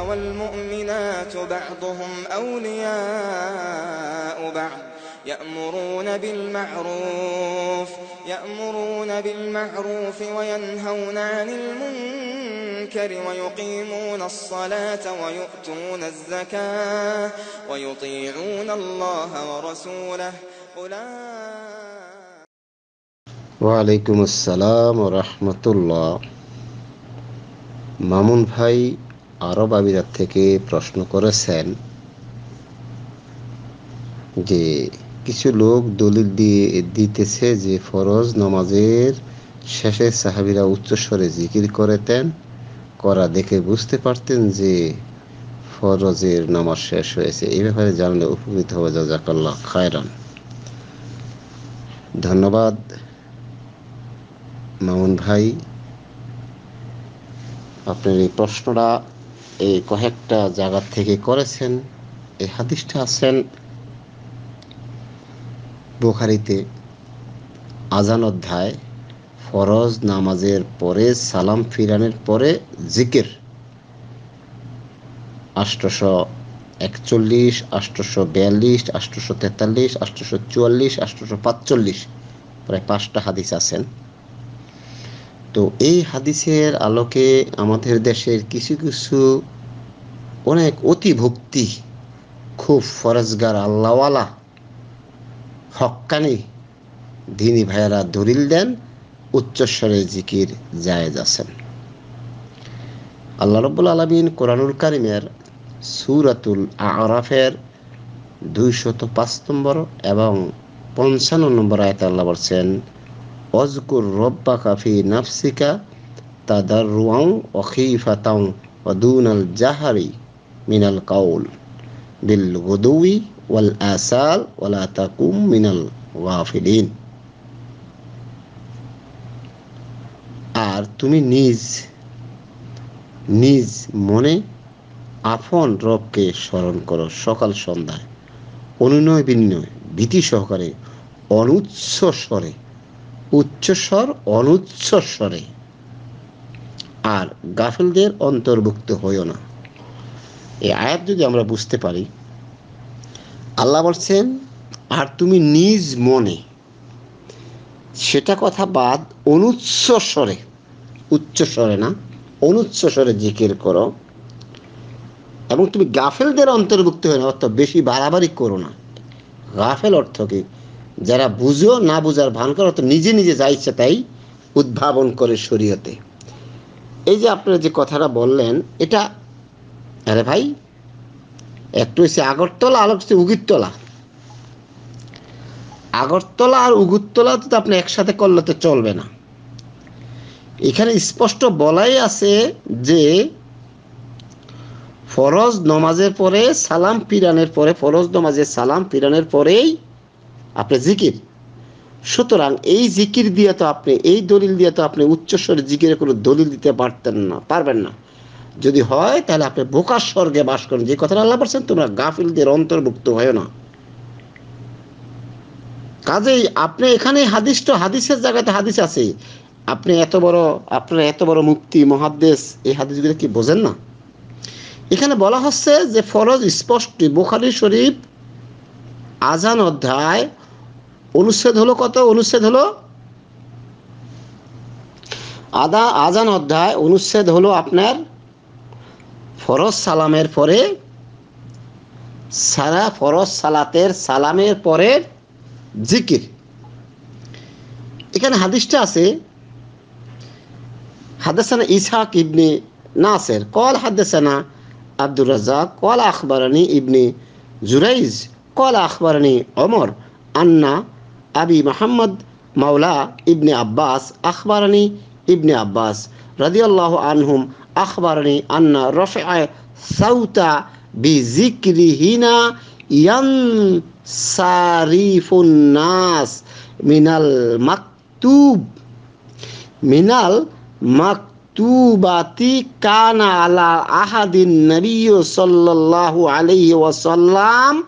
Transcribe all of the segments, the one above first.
والمؤمنات بعضهم أولياء بعض يأمرون بالمعروف يأمرون بالمعروف وينهون عن المنكر ويقيمون الصلاة ويؤتون الزكاة ويطيعون الله ورسوله وعليكم السلام ورحمة الله مامون بھائی আরব আমিরাত থেকে প্রশ্ন করেছেন যে কিছু লোক দলিল দিয়ে দিতেছে যে ফরজ নামাজের শেষে সাহাবিরা উচ্চস্বরে জিকির করেতেন করা দেখে বুঝতে পারতেন যে ফরজের নামাজ শেষ হয়েছে এই ব্যাপারে জানলে উপকৃত হবে জাজাকাল্লাহ খায়রান ধন্যবাদ মামুন ভাই আপনার এই প্রশ্নটা এই কয়েকটা জায়গা থেকে করেছেন এই হাদিসটা আছেন বুখারিতে আজান অধ্যায় ফরজ নামাজের পরে সালাম ফিরানের পরে জিকির আষ্টশো একচল্লিশ আষ্টশো বিয়াল্লিশ আষ্টশো তেতাল্লিশ আষ্টশো চুয়াল্লিশ আষ্টশো পাঁচচল্লিশ প্রায় পাঁচটা হাদিস আছেন তো এই হাদিসের আলোকে আমাদের দেশের কিছু কিছু অনেক অতি ভক্তি খুব ফরজগার আল্লাহওয়ালা হক্কানি দিনী ভাইয়েরা দলিল দেন উচ্চস্বরে জিকির জায়েজ আছেন আল্লাহ রব্বুল আলমিন কোরআনুল কারিমের সুরাতুল আরাফের দুইশত পাঁচ নম্বর এবং পঞ্চান্ন নম্বর আয়তাল্লাহ বলছেন অজকুর রব্বা কাফি নাফসিকা তাদার রুয়াং অখিফাতাং অদুনাল জাহারি মিনাল কাউল বিল গদুই ওয়াল আসাল ওয়ালা তাকুম মিনাল ওয়াফিলিন আর তুমি নিজ নিজ মনে আফন রবকে স্মরণ করো সকাল সন্ধ্যায় অনুনয় বিনয় ভীতি সহকারে অনুচ্ছ স্বরে উচ্চস্বর স্বরে আর গাফিলদের অন্তর্ভুক্ত হইও না এই আয়াত যদি আমরা বুঝতে পারি আল্লাহ বলছেন আর তুমি নিজ মনে সেটা কথা বাদ অনুচ্চস্বরে উচ্চস্বরে না অনুচ্ছস্বরে জিকির করো এবং তুমি গাফেলদের অন্তর্ভুক্ত হয় না অর্থাৎ বেশি বাড়াবাড়ি করো না গাফেল অর্থ কি যারা বুঝো না বুঝার ভান করো তো নিজে নিজে যা ইচ্ছে তাই উদ্ভাবন করে শরীয়তে এই যে আপনারা যে কথাটা বললেন এটা আরে ভাই একটু হচ্ছে আগরতলা আর হচ্ছে উগিরতলা আগরতলা আর উগুরতলা তো আপনি একসাথে করলে তো চলবে না এখানে স্পষ্ট বলাই আছে যে ফরজ নমাজের পরে সালাম পিরানের পরে ফরজ নমাজের সালাম পিরানের পরেই আপনার জিকির সুতরাং এই জিকির দিয়ে তো আপনি এই দলিল দিয়ে তো আপনি উচ্চস্বরে জিকিরে কোনো দলিল দিতে পারতেন না পারবেন না যদি হয় তাহলে আপনি বোকার স্বর্গে বাস করেন যে কথাটা আল্লাহ বলছেন তোমরা গাফিলদের অন্তর্ভুক্ত হয় না কাজেই আপনি এখানে হাদিস তো হাদিসের জায়গাতে হাদিস আছে আপনি এত বড় আপনার এত বড় মুক্তি মহাদ্দেশ এই হাদিসগুলো কি বোঝেন না এখানে বলা হচ্ছে যে ফরজ স্পষ্ট বোখারি শরীফ আজান অধ্যায় অনুচ্ছেদ হলো কত অনুচ্ছেদ হলো আদা আজান অধ্যায় অনুচ্ছেদ হলো আপনার ফরজ সালামের পরে সারা ফরজ সালাতের সালামের পরে জিকির এখানে হাদিসটা আছে হাদেসানা ইসা ইবনি নাসের কল হাদেসানা আব্দুর রাজা কল আখবরানি ইবনি জুরাইজ কল আখবরানি অমর আন্না أبي محمد مولى ابن عباس أخبرني ابن عباس رضي الله عنهم أخبرني أن رفع صوت بذكرهن ينصرف الناس من المكتوب من المكتوبات كان على أحد النبي صلى الله عليه وسلم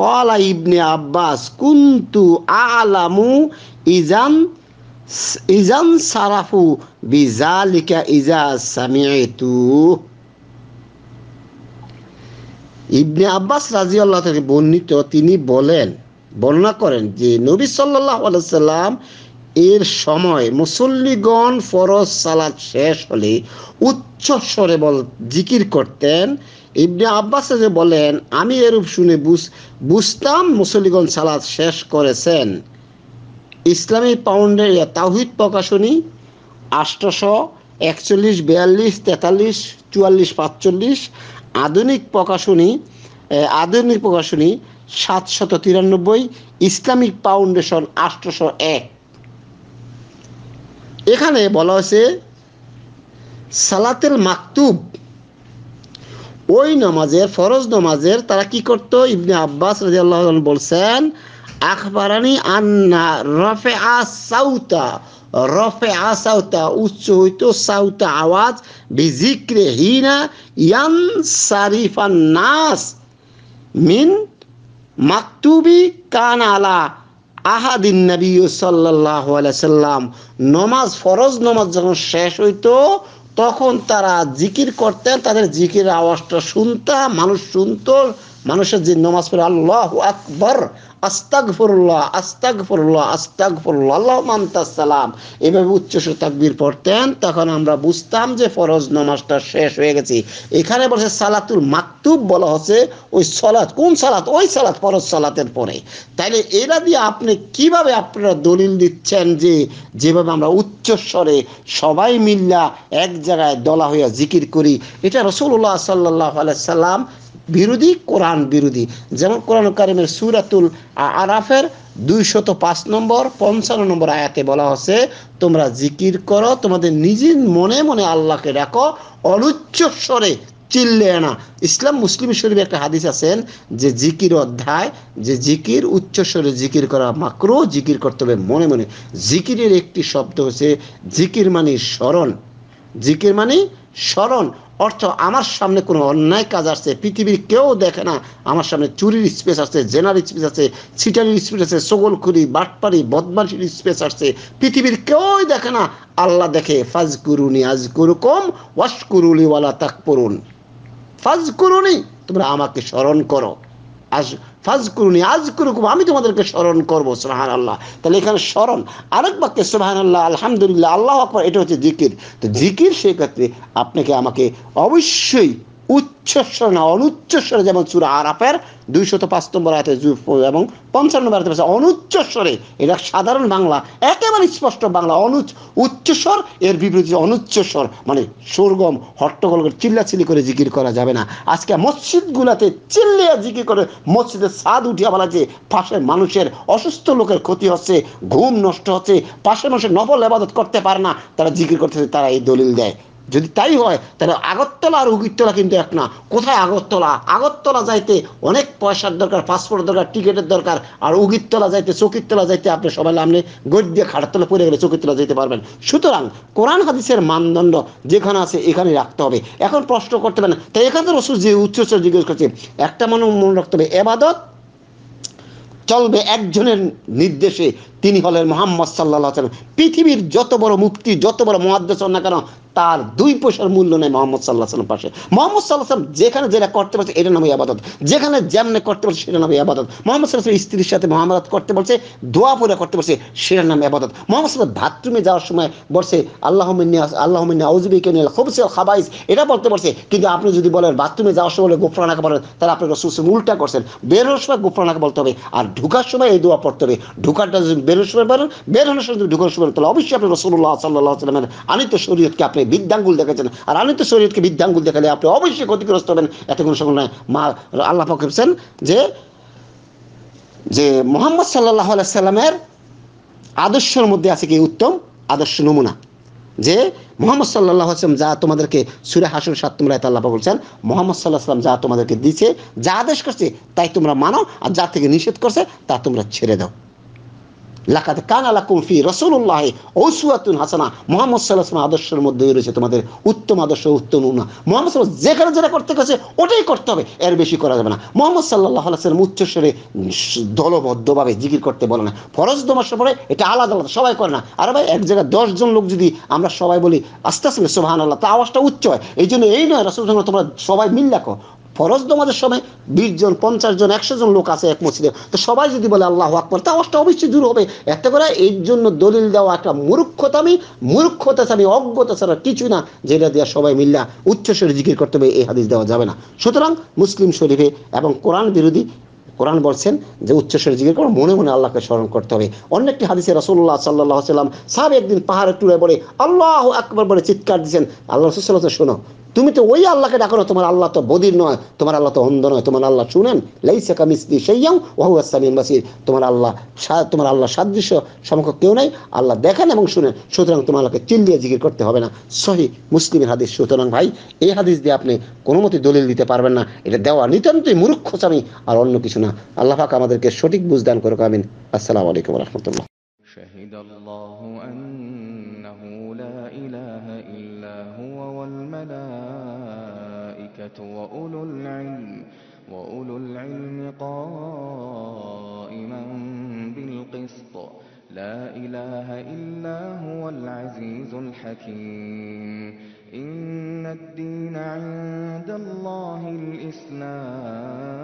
কলা ইবনে আব্বাস কুন্তু আলামু ইজান ইজান সারাফু বিজালিকা ইজা সামিতু ইবনে আব্বাস রাজি আল্লাহ থেকে বর্ণিত তিনি বলেন বর্ণনা করেন যে নবী সাল্লাহ আলাইসাল্লাম এর সময় মুসল্লিগণ ফরজ সালাদ শেষ হলে উচ্চ স্বরে বল জিকির করতেন ইবনে আব্বাস যে বলেন আমি এরূপ শুনে বুঝতাম মুসলিগণ সালাদ শেষ করেছেন ইসলামী পাউন্ডের তাহিদ প্রকাশনী আষ্টশো একচল্লিশ বিয়াল্লিশ তেতাল্লিশ চুয়াল্লিশ পাঁচচল্লিশ আধুনিক প্রকাশনী আধুনিক প্রকাশনী সাতশত তিরানব্বই ইসলামিক ফাউন্ডেশন আষ্টশো এক এখানে বলা হয়েছে সালাতেল মাকতুব ওই নামাজের ফরজ নামাজের তারা কি করত ইবনে আব্বাস রাজি আল্লাহ বলছেন আখবারানি আন্না রফে আ সাউতা রফে আ সাউতা উচ্চ হইত সাউতা আওয়াজ বিজিক্রে হিনা ইয়ান সারিফান নাস মিন মাকতুবি কান আলা আহাদিন নবী সাল্লাহ সাল্লাম নমাজ ফরজ নমাজ যখন শেষ হইতো তখন তারা জিকির করতেন তাদের জিকির আওয়াজটা শুনতাম মানুষ শুনত মানুষের যে নমাজ পড়ে আল্লাহ আকবর আস্তাগফরুল্লাহ আস্তাগফরুল্লাহ আস্তাগফরুল্লাহ সালাম এভাবে পড়তেন তখন আমরা বুঝতাম যে ফরজ নামাজটা শেষ হয়ে গেছে এখানে বলছে সালাতুল মাকতুব বলা হচ্ছে ওই সালাত কোন সালাত ওই সালাত ফরজ সালাতের পরে তাইলে এরা দিয়ে আপনি কিভাবে আপনারা দলিল দিচ্ছেন যে যেভাবে আমরা উচ্চস্বরে সবাই মিল্লা এক জায়গায় দলা হইয়া জিকির করি এটা রসুল্লাহ সাল্লাহ আলাই সাল্লাম বিরোধী কোরআন বিরোধী যেমন কোরআন কারিমের সুরাতুল আরাফের দুইশত পাঁচ নম্বর পঞ্চান্ন নম্বর আয়াতে বলা হচ্ছে তোমরা জিকির করো তোমাদের নিজের মনে মনে আল্লাহকে ডাকো অনুচ্চ স্বরে চিল্লে না ইসলাম মুসলিম শরীফে একটা হাদিস আছেন যে জিকির অধ্যায় যে জিকির উচ্চস্বরে জিকির করা মাক্রো জিকির করতে হবে মনে মনে জিকিরের একটি শব্দ হচ্ছে জিকির মানে স্মরণ জিকির মানে স্মরণ অর্থ আমার সামনে কোনো অন্যায় কাজ আসছে পৃথিবীর কেউ দেখে না আমার সামনে চুরির স্পেস আসছে জেনার স্পেস আছে ছিটারির স্পেস আছে সগলখুরি বাটপারি বদমাসির স্পেস আসছে পৃথিবীর কেউই দেখে না আল্লাহ দেখে ফাজ করুনি আজ করুকম ওয়াশ করুনি ওয়ালা তাক করুন ফাজ করুনি তোমরা আমাকে স্মরণ করো আজ ফাজ করুন আজ করুক আমি তোমাদেরকে স্মরণ করবো সোহান আল্লাহ তাহলে এখানে স্মরণ আরেক বাক্যে সোহান আল্লাহ আলহামদুলিল্লাহ আল্লাহ আকবর এটা হচ্ছে জিকির তো জিকির সেক্ষেত্রে আপনাকে আমাকে অবশ্যই উচ্চস্বর না অনুচ্চস্বরে যেমন সুরা আরাফের পাঁচ নম্বর আয়তে এবং পঞ্চান্ন নম্বর আয়তে অনুচ্চস্বরে এটা সাধারণ বাংলা একেবারে স্পষ্ট বাংলা অনুচ উচ্চস্বর এর অনুচ্চস্বর মানে সরগম হট্টগোল করে চিল্লাচিল্লি করে জিকির করা যাবে না আজকে মসজিদগুলাতে চিল্লিয়া জিকির করে মসজিদের স্বাদ উঠিয়া যে পাশের মানুষের অসুস্থ লোকের ক্ষতি হচ্ছে ঘুম নষ্ট হচ্ছে পাশের মানুষের নবল আবাদত করতে পারে না তারা জিকির করতেছে তারা এই দলিল দেয় যদি তাই হয় তাহলে আগরতলা আর উগিরতলা কিন্তু এক না কোথায় আগরতলা আগরতলা যাইতে অনেক পয়সার দরকার পাসপোর্ট দরকার টিকিটের দরকার আর উগিরতলা যাইতে চকিরতলা যাইতে আপনি সবাই আপনি গদ্যে দিয়ে খাটতলা পড়ে গেলে চকিরতলা যেতে পারবেন সুতরাং কোরআন হাদিসের মানদণ্ড যেখানে আছে এখানে রাখতে হবে এখন প্রশ্ন করতে পারেন তাই এখানে রসুল যে উচ্চ জিজ্ঞেস করছে একটা মানুষ মনে রাখতে হবে এবাদত চলবে একজনের নির্দেশে তিনি হলেন মোহাম্মদ সাল্লাহ সাল্লাম পৃথিবীর যত বড় মুক্তি যত বড় মহাদ্দেশ না কেন তার দুই পয়সার মূল্য নেই মোহাম্মদ সাল্লাহ সাল্লাম পাশে মোহাম্মদ সাল্লাহ সাল্লাম যেখানে যেটা করতে পারছে এটা নামে আবাদত যেখানে যেমনে করতে পারছে সেটা নামে আবাদত মোহাম্মদ সাল্লাহ স্ত্রীর সাথে মহামারাত করতে পারছে দোয়া পুরা করতে পারছে সেটার নামে আবাদত মোহাম্মদ সাল্লাহ বাথরুমে যাওয়ার সময় বলছে আল্লাহ আল্লাহ আউজবি কেন খুব সে খাবাইস এটা বলতে পারছে কিন্তু আপনি যদি বলেন বাথরুমে যাওয়ার সময় বলে গোফরানাকে বলেন তাহলে আপনি রসুল উল্টা করছেন বেরোনোর সময় গোফরানাকে বলতে হবে আর ঢুকার সময় এই দোয়া পড়তে হবে ঢুকারটা যদি বেরোনোর সময় বলেন বেরোনোর সময় যদি ঢুকার সময় তাহলে অবশ্যই আপনি রসুল্লাহ সাল্লাহ সাল্লামের আনিত শরীয়তকে আপনি বৃদ্ধাঙ্গুল দেখাচ্ছেন আর আনিত শরীরকে বৃদ্ধাঙ্গুল দেখালে আপনি অবশ্যই ক্ষতিগ্রস্ত হবেন এত কোনো সকল নয় মা আল্লাহ পাকেছেন যে যে মোহাম্মদ সাল্লাহ সাল্লামের আদর্শের মধ্যে আছে কি উত্তম আদর্শ নমুনা যে মোহাম্মদ সাল্লাহ আসলাম যা তোমাদেরকে সুরে হাসুর সাত তোমরা এত আল্লাহ বলছেন মোহাম্মদ সাল্লাহ আসলাম যা তোমাদেরকে দিছে যা আদেশ করছে তাই তোমরা মানো আর যা থেকে নিষেধ করছে তা তোমরা ছেড়ে দাও লাকাত কান আলা কুমফি রসুল্লাহ ঔসুয়াতুন হাসানা মোহাম্মদ সাল্লাহ আদর্শের মধ্যে রয়েছে তোমাদের উত্তম আদর্শ উত্তম উন্না মোহাম্মদ সাল্লাহ যেখানে যেটা করতে গেছে ওটাই করতে হবে এর বেশি করা যাবে না মোহাম্মদ সাল্লাহ আলাইসালাম উচ্চস্বরে দলবদ্ধভাবে জিকির করতে বলে না ফরজ দমাসের পরে এটা আলাদা আলাদা সবাই করে না আর ভাই এক জায়গায় দশজন লোক যদি আমরা সবাই বলি আস্তে আস্তে সোহান আল্লাহ তা আওয়াজটা উচ্চ হয় এই জন্য এই নয় রসুল তোমরা সবাই মিল্লাকো ফরজ নমাজের সময় বিশ জন পঞ্চাশ জন একশো জন লোক আছে এক মসজিদে তো সবাই যদি বলে আল্লাহ আকবর তা অষ্ট অবশ্যই দূর হবে এতে করে এর জন্য দলিল দেওয়া একটা মূর্খতা মূর্খতাচামি অজ্ঞতা ছাড়া কিছু না যেটা দেওয়া সবাই মিল্লা উচ্চস্বরে জিকির করতে হবে এই হাদিস দেওয়া যাবে না সুতরাং মুসলিম শরীফে এবং কোরআন বিরোধী কোরআন বলছেন যে উচ্চস্বরে জিজ্ঞেস করো মনে মনে আল্লাহকে স্মরণ করতে হবে অন্য একটি হাদিসে রসুল্লাহ সাল্লাহ সাল্লাম সাহেব একদিন পাহাড়ের টুলে বলে আল্লাহ একবার বলে চিৎকার দিয়েছেন আল্লাহ রসুল্লাহ শোনো তুমি তো ওই আল্লাহকে ডাকো না তোমার আল্লাহ তো বদির নয় তোমার আল্লাহ তো অন্ধ নয় তোমার আল্লাহ শুনেন মিস্ত্রি সেই যাও ওহু আসামিন বাসির তোমার আল্লাহ তোমার আল্লাহ সাদৃশ্য সমক্ষ কেউ নাই আল্লাহ দেখেন এবং শুনেন সুতরাং তোমার আল্লাহকে চিল্লিয়ে জিকির করতে হবে না সহি মুসলিমের হাদিস সুতরাং ভাই এই হাদিস দিয়ে আপনি কোনো মতে দলিল দিতে পারবেন না এটা দেওয়া নিতান্তই মূর্খ স্বামী আর অন্য কিছু না আল্লাহ পাক আমাদেরকে সঠিক বুঝ দান করুক আমিন আসসালামু আলাইকুম রহমতুল্লাহ شهد الله أنه لا إله إلا هو والملائكة وأولو العلم وأولو العلم قائما بالقسط لا إله إلا هو العزيز الحكيم إن الدين عند الله الإسلام